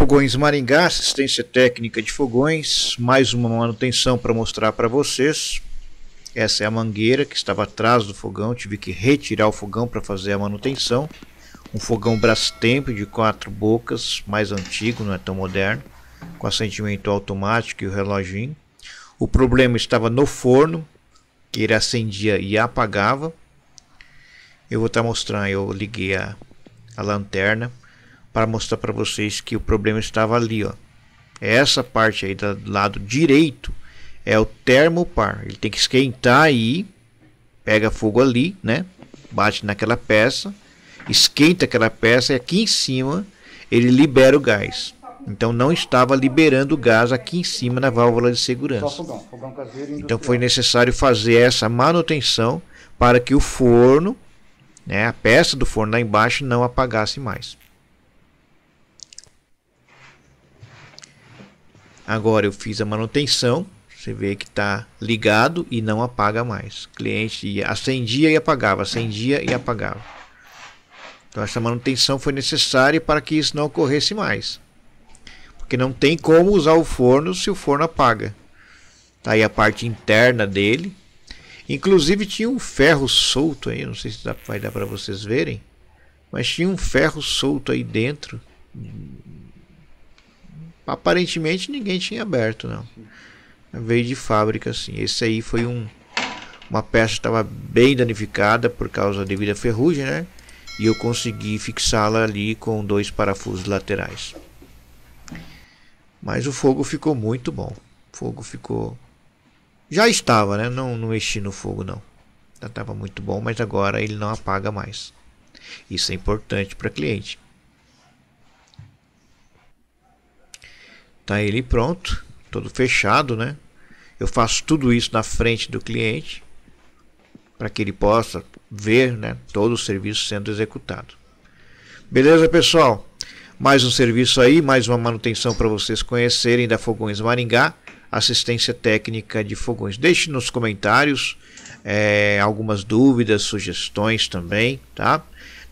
Fogões Maringá, assistência técnica de fogões, mais uma manutenção para mostrar para vocês. Essa é a mangueira que estava atrás do fogão, tive que retirar o fogão para fazer a manutenção. Um fogão Brastemp de quatro bocas, mais antigo, não é tão moderno, com acendimento automático e o reloginho. O problema estava no forno, que ele acendia e apagava. Eu vou estar tá mostrando, eu liguei a, a lanterna para mostrar para vocês que o problema estava ali, ó. Essa parte aí do lado direito é o termopar. Ele tem que esquentar aí, pega fogo ali, né? Bate naquela peça, esquenta aquela peça e aqui em cima ele libera o gás. Então não estava liberando o gás aqui em cima na válvula de segurança. Então foi necessário fazer essa manutenção para que o forno, né, a peça do forno lá embaixo não apagasse mais. Agora eu fiz a manutenção, você vê que está ligado e não apaga mais. O cliente acendia e apagava, acendia e apagava. Então essa manutenção foi necessária para que isso não ocorresse mais. Porque não tem como usar o forno se o forno apaga. Tá aí a parte interna dele. Inclusive tinha um ferro solto aí, não sei se dá, vai dar para vocês verem. Mas tinha um ferro solto aí dentro aparentemente ninguém tinha aberto, não. Veio de fábrica, assim. Esse aí foi um uma peça estava bem danificada por causa devido à ferrugem, né? E eu consegui fixá-la ali com dois parafusos laterais. Mas o fogo ficou muito bom. O fogo ficou já estava, né? Não não mexi no fogo não. Já estava muito bom, mas agora ele não apaga mais. Isso é importante para cliente. Tá ele pronto, todo fechado, né? Eu faço tudo isso na frente do cliente para que ele possa ver, né, todo o serviço sendo executado. Beleza, pessoal? Mais um serviço aí, mais uma manutenção para vocês conhecerem da Fogões Maringá, assistência técnica de fogões. Deixe nos comentários é, algumas dúvidas, sugestões também, tá?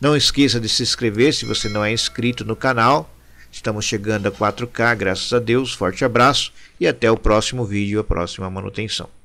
Não esqueça de se inscrever se você não é inscrito no canal Estamos chegando a 4K, graças a Deus. Forte abraço e até o próximo vídeo, a próxima manutenção.